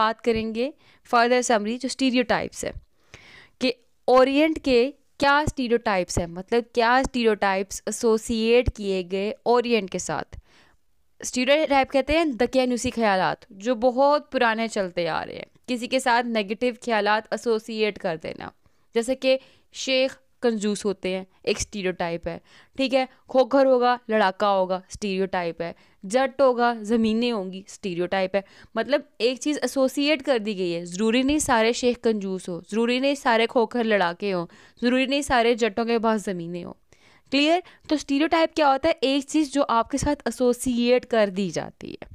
बात करेंगे further summary जो स्टीरियोटाइप्स है कि ओरिएंट के क्या स्टीरियोटाइप्स हैं मतलब क्या स्टीरियोटाइप्स एसोसिएट किए गए ओरिएंट के साथ स्टीरियोटाइप कहते हैं दकियानुसी ख्याल जो बहुत पुराने चलते आ रहे हैं किसी के साथ नेगेटिव ख्याल एसोसिएट कर देना जैसे कि शेख कंजूस होते हैं एक स्टीरियो है ठीक है खोखर होगा लड़ाका होगा स्टीरियो है जट होगा ज़मीनें होंगी स्टीरियो है मतलब एक चीज़ एसोसिएट कर दी गई है ज़रूरी नहीं सारे शेख कंजूस हो ज़रूरी नहीं सारे खोखर लड़ाके हों ज़रूरी नहीं सारे जटों के पास ज़मीनें हों क्लियर तो स्टीरियो क्या होता है एक चीज़ जो आपके साथ एसोसिएट कर दी जाती है